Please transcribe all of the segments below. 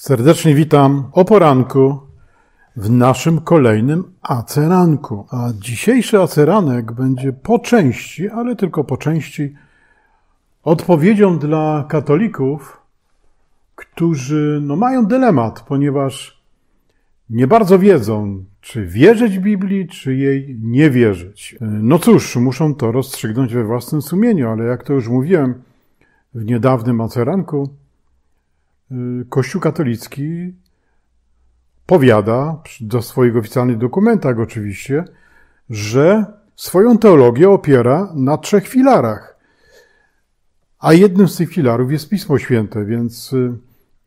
Serdecznie witam o poranku w naszym kolejnym aceranku. A dzisiejszy aceranek będzie po części, ale tylko po części, odpowiedzią dla katolików, którzy no, mają dylemat, ponieważ nie bardzo wiedzą, czy wierzyć Biblii, czy jej nie wierzyć. No cóż, muszą to rozstrzygnąć we własnym sumieniu, ale jak to już mówiłem w niedawnym aceranku, Y, Kościół katolicki powiada, do swoich oficjalnych dokumentach oczywiście, że swoją teologię opiera na trzech filarach. A jednym z tych filarów jest Pismo Święte, więc y,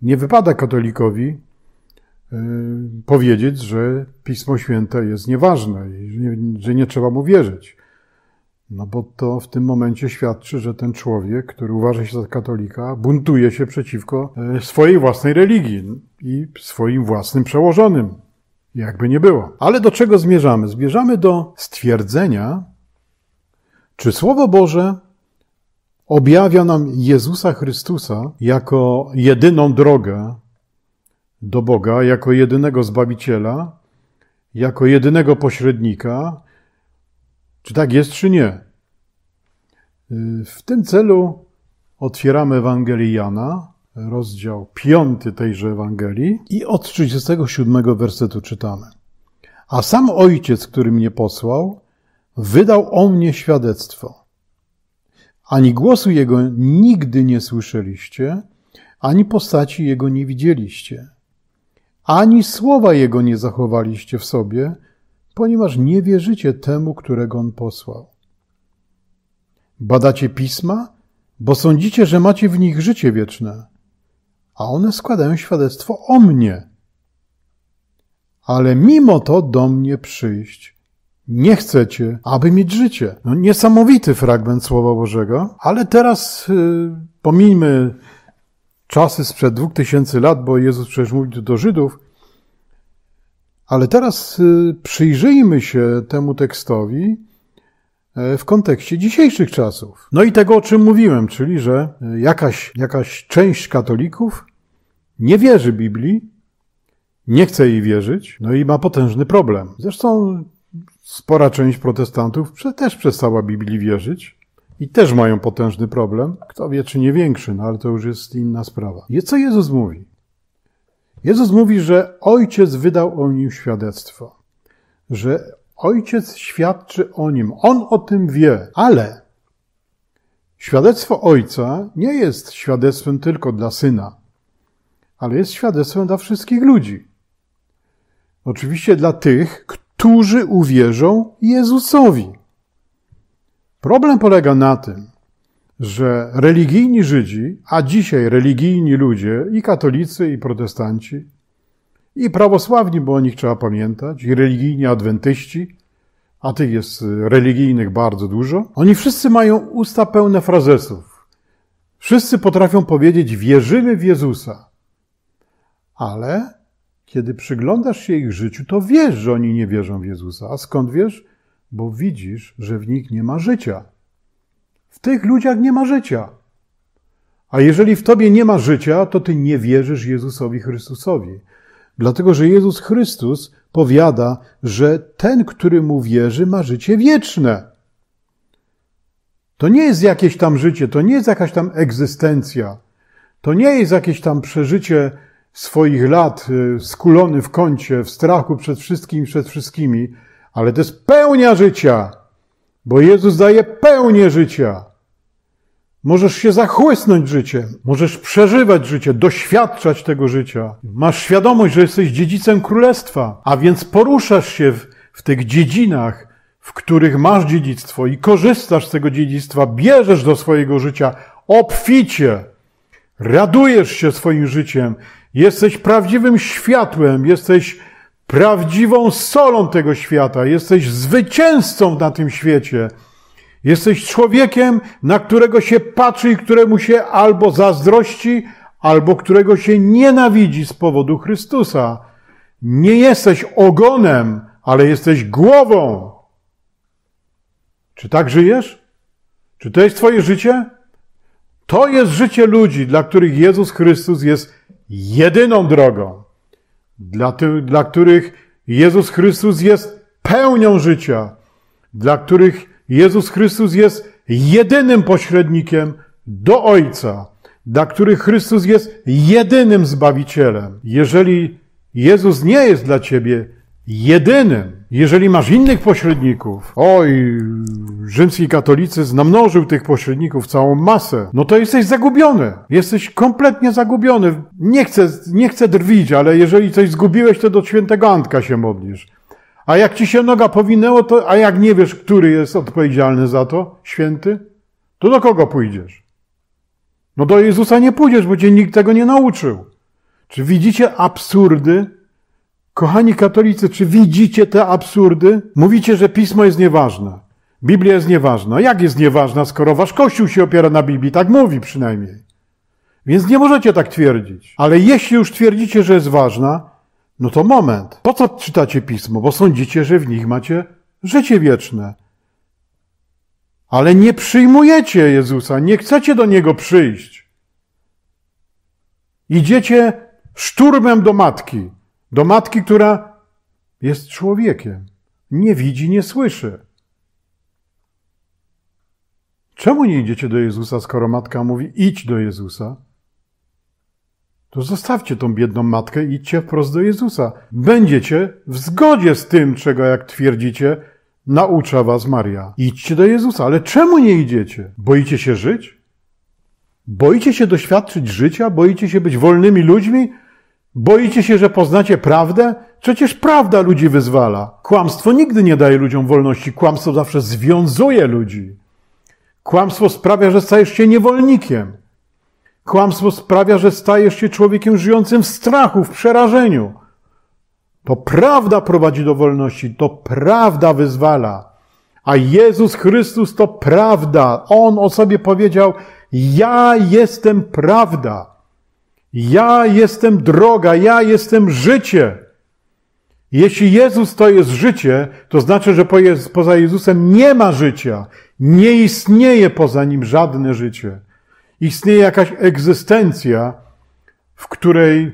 nie wypada katolikowi y, powiedzieć, że Pismo Święte jest nieważne i że nie trzeba mu wierzyć. No bo to w tym momencie świadczy, że ten człowiek, który uważa się za katolika, buntuje się przeciwko e, swojej własnej religii i swoim własnym przełożonym. Jakby nie było. Ale do czego zmierzamy? Zmierzamy do stwierdzenia, czy Słowo Boże objawia nam Jezusa Chrystusa jako jedyną drogę do Boga, jako jedynego Zbawiciela, jako jedynego pośrednika, czy tak jest, czy nie? Y, w tym celu otwieramy Ewangelię Jana, rozdział 5 tejże Ewangelii i od 37 wersetu czytamy. A sam Ojciec, który mnie posłał, wydał o mnie świadectwo. Ani głosu Jego nigdy nie słyszeliście, ani postaci Jego nie widzieliście, ani słowa Jego nie zachowaliście w sobie – ponieważ nie wierzycie temu, którego on posłał. Badacie pisma, bo sądzicie, że macie w nich życie wieczne, a one składają świadectwo o mnie. Ale mimo to do mnie przyjść nie chcecie, aby mieć życie. No, niesamowity fragment Słowa Bożego, ale teraz yy, pomijmy czasy sprzed dwóch tysięcy lat, bo Jezus przecież mówił do Żydów, ale teraz y, przyjrzyjmy się temu tekstowi e, w kontekście dzisiejszych czasów. No i tego, o czym mówiłem, czyli że e, jakaś, jakaś część katolików nie wierzy Biblii, nie chce jej wierzyć, no i ma potężny problem. Zresztą spora część protestantów też przestała Biblii wierzyć i też mają potężny problem. Kto wie, czy nie większy, no ale to już jest inna sprawa. I co Jezus mówi? Jezus mówi, że Ojciec wydał o nim świadectwo, że Ojciec świadczy o nim, on o tym wie, ale świadectwo Ojca nie jest świadectwem tylko dla Syna, ale jest świadectwem dla wszystkich ludzi. Oczywiście dla tych, którzy uwierzą Jezusowi. Problem polega na tym, że religijni Żydzi, a dzisiaj religijni ludzie, i katolicy, i protestanci, i prawosławni, bo o nich trzeba pamiętać, i religijni adwentyści, a tych jest y, religijnych bardzo dużo, oni wszyscy mają usta pełne frazesów. Wszyscy potrafią powiedzieć: Wierzymy w Jezusa. Ale kiedy przyglądasz się ich życiu, to wiesz, że oni nie wierzą w Jezusa. A skąd wiesz? Bo widzisz, że w nich nie ma życia. W tych ludziach nie ma życia. A jeżeli w tobie nie ma życia, to ty nie wierzysz Jezusowi Chrystusowi. Dlatego, że Jezus Chrystus powiada, że ten, który mu wierzy, ma życie wieczne. To nie jest jakieś tam życie, to nie jest jakaś tam egzystencja, to nie jest jakieś tam przeżycie swoich lat, y, skulony w kącie, w strachu przed wszystkim, przed wszystkimi, ale to jest pełnia życia bo Jezus daje pełnię życia. Możesz się zachłysnąć życiem, możesz przeżywać życie, doświadczać tego życia. Masz świadomość, że jesteś dziedzicem królestwa, a więc poruszasz się w, w tych dziedzinach, w których masz dziedzictwo i korzystasz z tego dziedzictwa, bierzesz do swojego życia obficie, radujesz się swoim życiem, jesteś prawdziwym światłem, jesteś prawdziwą solą tego świata, jesteś zwycięzcą na tym świecie. Jesteś człowiekiem, na którego się patrzy i któremu się albo zazdrości, albo którego się nienawidzi z powodu Chrystusa. Nie jesteś ogonem, ale jesteś głową. Czy tak żyjesz? Czy to jest Twoje życie? To jest życie ludzi, dla których Jezus Chrystus jest jedyną drogą dla, tych, dla których Jezus Chrystus jest pełnią życia, dla których Jezus Chrystus jest jedynym pośrednikiem do Ojca, dla których Chrystus jest jedynym Zbawicielem. Jeżeli Jezus nie jest dla Ciebie jedynym, jeżeli masz innych pośredników, oj, rzymski katolicyzm namnożył tych pośredników całą masę, no to jesteś zagubiony. Jesteś kompletnie zagubiony. Nie chcę, nie chcę drwić, ale jeżeli coś zgubiłeś, to do świętego Antka się modlisz. A jak ci się noga powinęło, to a jak nie wiesz, który jest odpowiedzialny za to, święty, to do kogo pójdziesz? No do Jezusa nie pójdziesz, bo cię nikt tego nie nauczył. Czy widzicie absurdy Kochani katolicy, czy widzicie te absurdy? Mówicie, że pismo jest nieważne. Biblia jest nieważna. Jak jest nieważna, skoro wasz kościół się opiera na Biblii? Tak mówi przynajmniej. Więc nie możecie tak twierdzić. Ale jeśli już twierdzicie, że jest ważna, no to moment. Po co czytacie pismo? Bo sądzicie, że w nich macie życie wieczne. Ale nie przyjmujecie Jezusa, nie chcecie do niego przyjść. Idziecie szturmem do matki. Do matki, która jest człowiekiem, nie widzi, nie słyszy. Czemu nie idziecie do Jezusa, skoro matka mówi: idź do Jezusa? To zostawcie tą biedną matkę i idźcie wprost do Jezusa. Będziecie w zgodzie z tym, czego, jak twierdzicie, naucza was Maria. Idźcie do Jezusa. Ale czemu nie idziecie? Boicie się żyć? Boicie się doświadczyć życia? Boicie się być wolnymi ludźmi? Boicie się, że poznacie prawdę? Przecież prawda ludzi wyzwala. Kłamstwo nigdy nie daje ludziom wolności. Kłamstwo zawsze związuje ludzi. Kłamstwo sprawia, że stajesz się niewolnikiem. Kłamstwo sprawia, że stajesz się człowiekiem żyjącym w strachu, w przerażeniu. To prawda prowadzi do wolności, to prawda wyzwala. A Jezus Chrystus to prawda. On o sobie powiedział: Ja jestem prawda. Ja jestem droga, ja jestem życie. Jeśli Jezus to jest życie, to znaczy, że poza Jezusem nie ma życia. Nie istnieje poza nim żadne życie. Istnieje jakaś egzystencja, w której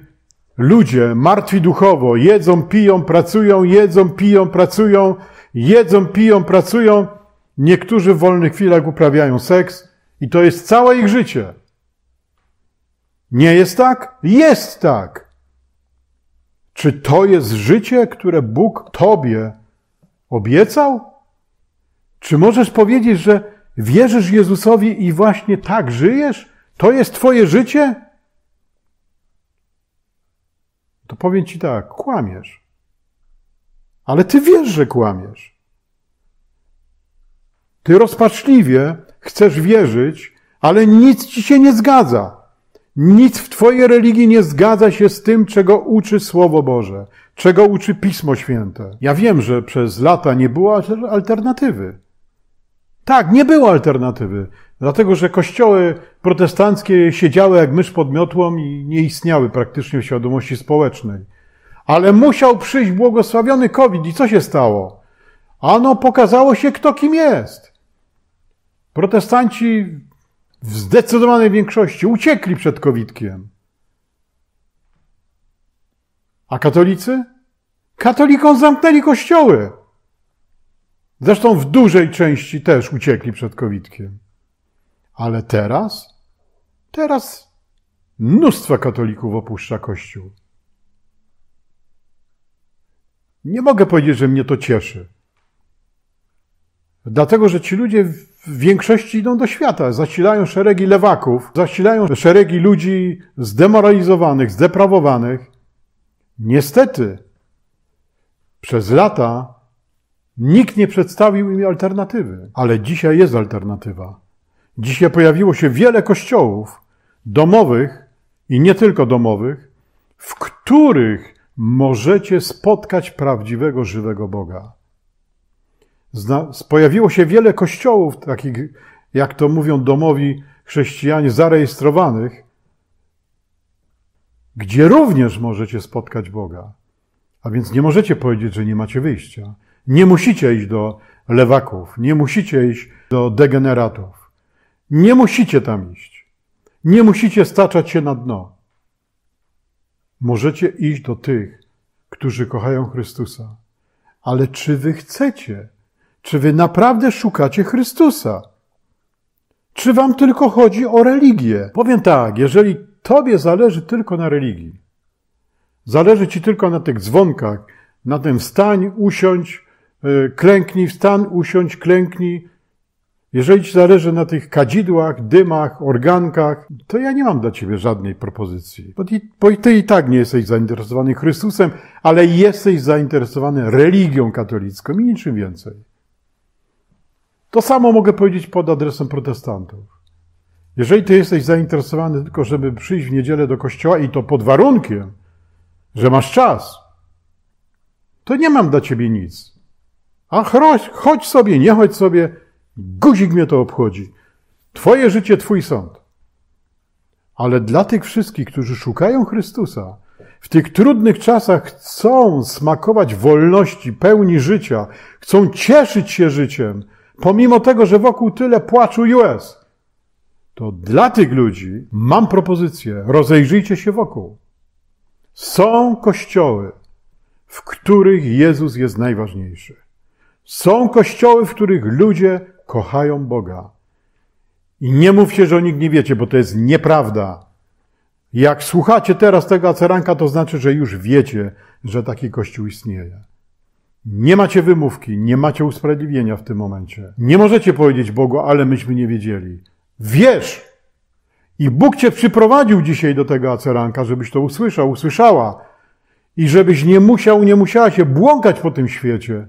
ludzie martwi duchowo jedzą, piją, pracują, jedzą, piją, pracują, jedzą, piją, pracują. Niektórzy w wolnych chwilach uprawiają seks i to jest całe ich życie. Nie jest tak? Jest tak. Czy to jest życie, które Bóg Tobie obiecał? Czy możesz powiedzieć, że wierzysz Jezusowi i właśnie tak żyjesz? To jest Twoje życie? To powiem Ci tak, kłamiesz. Ale Ty wiesz, że kłamiesz. Ty rozpaczliwie chcesz wierzyć, ale nic Ci się nie zgadza. Nic w Twojej religii nie zgadza się z tym, czego uczy Słowo Boże, czego uczy Pismo Święte. Ja wiem, że przez lata nie było alternatywy. Tak, nie było alternatywy, dlatego że kościoły protestanckie siedziały jak mysz pod miotłą i nie istniały praktycznie w świadomości społecznej. Ale musiał przyjść błogosławiony COVID i co się stało? Ano pokazało się, kto kim jest. Protestanci w zdecydowanej większości uciekli przed kowitkiem. A katolicy? Katolikom zamknęli kościoły. Zresztą w dużej części też uciekli przed kowitkiem. Ale teraz? Teraz mnóstwo katolików opuszcza kościół. Nie mogę powiedzieć, że mnie to cieszy. Dlatego, że ci ludzie w większości idą do świata, zasilają szeregi lewaków, zasilają szeregi ludzi zdemoralizowanych, zdeprawowanych. Niestety, przez lata nikt nie przedstawił im alternatywy, ale dzisiaj jest alternatywa. Dzisiaj pojawiło się wiele kościołów domowych i nie tylko domowych, w których możecie spotkać prawdziwego, żywego Boga. Zna, pojawiło się wiele kościołów, takich, jak to mówią domowi chrześcijanie, zarejestrowanych, gdzie również możecie spotkać Boga. A więc nie możecie powiedzieć, że nie macie wyjścia. Nie musicie iść do lewaków, nie musicie iść do degeneratów. Nie musicie tam iść. Nie musicie staczać się na dno. Możecie iść do tych, którzy kochają Chrystusa. Ale czy wy chcecie? Czy wy naprawdę szukacie Chrystusa? Czy wam tylko chodzi o religię? Powiem tak, jeżeli tobie zależy tylko na religii, zależy ci tylko na tych dzwonkach, na tym wstań, usiądź, y, klęknij, wstań, usiądź, klęknij, jeżeli ci zależy na tych kadzidłach, dymach, organkach, to ja nie mam dla ciebie żadnej propozycji, bo ty, bo ty i tak nie jesteś zainteresowany Chrystusem, ale jesteś zainteresowany religią katolicką i niczym więcej. To samo mogę powiedzieć pod adresem protestantów. Jeżeli ty jesteś zainteresowany tylko, żeby przyjść w niedzielę do kościoła i to pod warunkiem, że masz czas, to nie mam dla ciebie nic. A chodź, chodź sobie, nie chodź sobie, guzik mnie to obchodzi. Twoje życie, twój sąd. Ale dla tych wszystkich, którzy szukają Chrystusa, w tych trudnych czasach chcą smakować wolności, pełni życia, chcą cieszyć się życiem, pomimo tego, że wokół tyle płaczu US, to dla tych ludzi mam propozycję: rozejrzyjcie się wokół. Są kościoły, w których Jezus jest najważniejszy. Są kościoły, w których ludzie kochają Boga. I nie mówcie, że o nich nie wiecie, bo to jest nieprawda. Jak słuchacie teraz tego aceranka, to znaczy, że już wiecie, że taki kościół istnieje. Nie macie wymówki, nie macie usprawiedliwienia w tym momencie. Nie możecie powiedzieć Bogu, ale myśmy nie wiedzieli. Wiesz! I Bóg cię przyprowadził dzisiaj do tego aceranka, żebyś to usłyszał, usłyszała. I żebyś nie musiał, nie musiała się błąkać po tym świecie,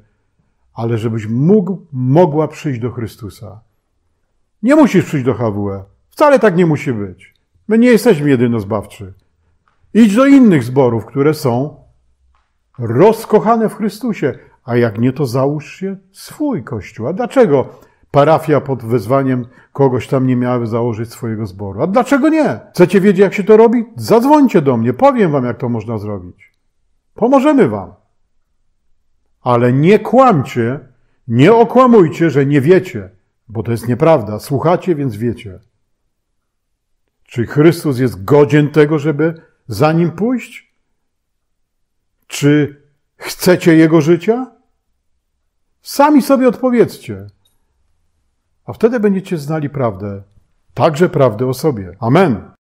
ale żebyś mógł, mogła przyjść do Chrystusa. Nie musisz przyjść do HWE. Wcale tak nie musi być. My nie jesteśmy jedynozbawczy. Idź do innych zborów, które są rozkochane w Chrystusie, a jak nie, to załóżcie swój kościół. A dlaczego parafia pod wezwaniem kogoś tam nie miała założyć swojego zboru? A dlaczego nie? Chcecie wiedzieć, jak się to robi? Zadzwońcie do mnie, powiem wam, jak to można zrobić. Pomożemy wam. Ale nie kłamcie, nie okłamujcie, że nie wiecie, bo to jest nieprawda. Słuchacie, więc wiecie. Czy Chrystus jest godzien tego, żeby za nim pójść? Czy chcecie jego życia? Sami sobie odpowiedzcie. A wtedy będziecie znali prawdę, także prawdę o sobie. Amen.